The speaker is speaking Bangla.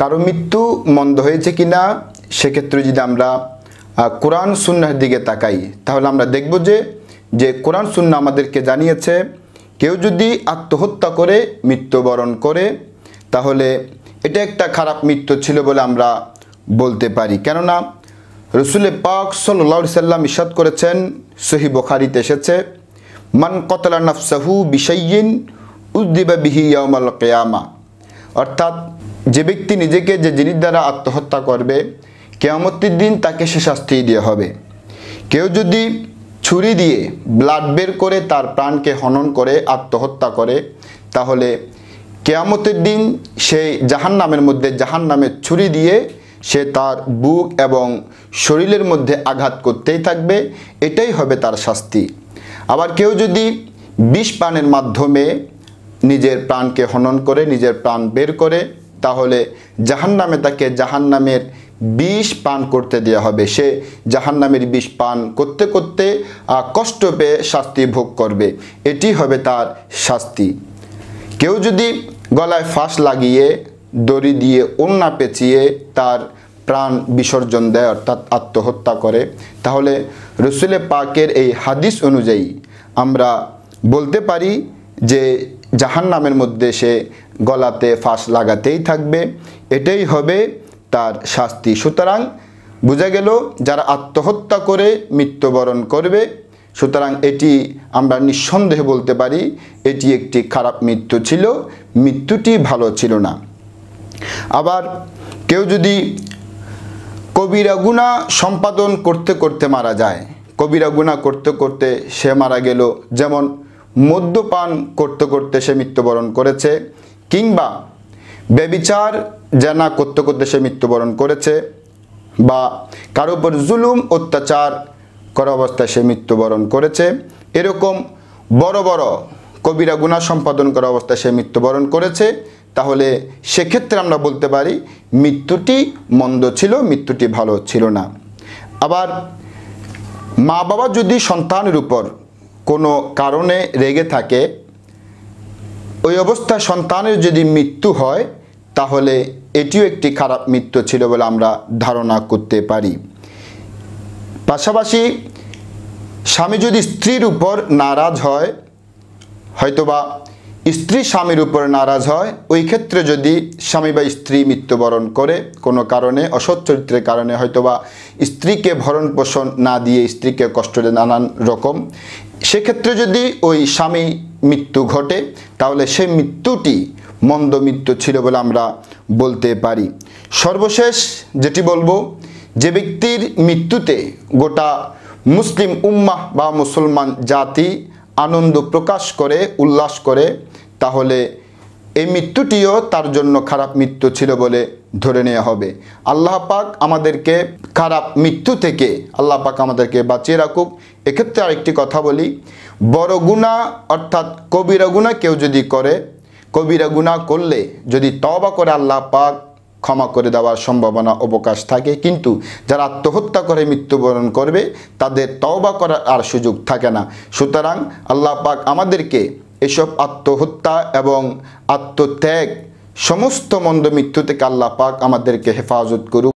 কারো মৃত্যু মন্দ হয়েছে কি না সেক্ষেত্রে যদি আমরা কোরআন সুন্নার দিকে তাকাই তাহলে আমরা দেখব যে যে কোরআন সুন্না আমাদেরকে জানিয়েছে কেউ যদি আত্মহত্যা করে মৃত্যুবরণ করে তাহলে এটা একটা খারাপ মৃত্যু ছিল বলে আমরা বলতে পারি কেননা রসুলের পাক সাল্লি সাল্লাম ইসাদ করেছেন সহি বখারিতে এসেছে মান কতলা সাহু বিষয়ীন উদ্দিবা বিহি ইয়ামাল কেয়ামা অর্থাৎ যে ব্যক্তি নিজেকে যে জিনিস দ্বারা আত্মহত্যা করবে কেয়ামতির দিন তাকে সে শাস্তি দেওয়া হবে কেউ যদি ছুরি দিয়ে ব্লাড বের করে তার প্রাণকে হনন করে আত্মহত্যা করে তাহলে কেয়ামতের দিন সেই জাহান নামের মধ্যে জাহান নামের ছুরি দিয়ে সে তার বুক এবং শরীরের মধ্যে আঘাত করতেই থাকবে এটাই হবে তার শাস্তি আবার কেউ যদি বিষ পানের মাধ্যমে নিজের প্রাণকে হনন করে নিজের প্রাণ বের করে তাহলে জাহান নামে তাকে জাহান নামের বিষ পান করতে দেওয়া হবে সে জাহান নামের বিষ পান করতে করতে কষ্ট পেয়ে শাস্তি ভোগ করবে এটি হবে তার শাস্তি কেউ যদি গলায় ফাঁস লাগিয়ে দড়ি দিয়ে অন্যা পেঁচিয়ে তার প্রাণ বিসর্জন দেয় অর্থাৎ আত্মহত্যা করে তাহলে রসুলে পাকের এই হাদিস অনুযায়ী আমরা বলতে পারি যে জাহান নামের মধ্যে সে গলাতে ফাঁস লাগাতেই থাকবে এটাই হবে তার শাস্তি সুতরাং বোঝা গেল যারা আত্মহত্যা করে মৃত্যুবরণ করবে সুতরাং এটি আমরা নিঃসন্দেহে বলতে পারি এটি একটি খারাপ মৃত্যু ছিল মৃত্যুটি ভালো ছিল না আবার কেউ যদি কবিরা গুণা সম্পাদন করতে করতে মারা যায় কবিরা গুণা করতে করতে সে মারা গেল যেমন মদ্যপান করতে করতে সে মৃত্যুবরণ করেছে কিংবা ব্যবিচার জানা করতে করতে সে মৃত্যুবরণ করেছে বা কারো উপর জুলুম অত্যাচার করা অবস্থায় সে মৃত্যুবরণ করেছে এরকম বড় বড় কবিরা গুণা সম্পাদন করা অবস্থায় সে মৃত্যুবরণ করেছে তাহলে সেক্ষেত্রে আমরা বলতে পারি মৃত্যুটি মন্দ ছিল মৃত্যুটি ভালো ছিল না আবার মা বাবা যদি সন্তানের উপর কোনো কারণে রেগে থাকে ওই অবস্থায় সন্তানের যদি মৃত্যু হয় তাহলে এটিও একটি খারাপ মৃত্যু ছিল বলে আমরা ধারণা করতে পারি পাশাপাশি স্বামী যদি স্ত্রীর উপর নারাজ হয় হয়তোবা স্ত্রী স্বামীর উপর নারাজ হয় ওই ক্ষেত্রে যদি স্বামী বা স্ত্রী মৃত্যুবরণ করে কোনো কারণে অসৎ চরিত্রের কারণে হয়তোবা স্ত্রীকে ভরণ পোষণ না দিয়ে স্ত্রীকে কষ্ট দেয় নানান রকম সেক্ষেত্রে যদি ওই স্বামী মৃত্যু ঘটে তাহলে সেই মৃত্যুটি মন্দ মৃত্যু ছিল বলে আমরা বলতে পারি সর্বশেষ যেটি বলবো যে ব্যক্তির মৃত্যুতে গোটা মুসলিম উম্মাহ বা মুসলমান জাতি আনন্দ প্রকাশ করে উল্লাস করে তাহলে এই মৃত্যুটিও তার জন্য খারাপ মৃত্যু ছিল বলে ধরে নেওয়া হবে আল্লাহ পাক আমাদেরকে খারাপ মৃত্যু থেকে আল্লাহ পাক আমাদেরকে বাঁচিয়ে রাখুক এক্ষেত্রে আরেকটি কথা বলি বড় গুণা অর্থাৎ কবিরা গুণা কেউ যদি করে কবিরা গুণা করলে যদি তবা করে আল্লাহ পাক ক্ষমা করে দেওয়ার সম্ভাবনা অবকাশ থাকে কিন্তু যারা আত্মহত্যা করে মৃত্যুবরণ করবে তাদের তওবা করার আর সুযোগ থাকে না সুতরাং আল্লাহ পাক আমাদেরকে এসব আত্মহত্যা এবং আত্মত্যাগ সমস্ত মন্দ মৃত্যু থেকে আল্লাহ পাক আমাদেরকে হেফাজত করুক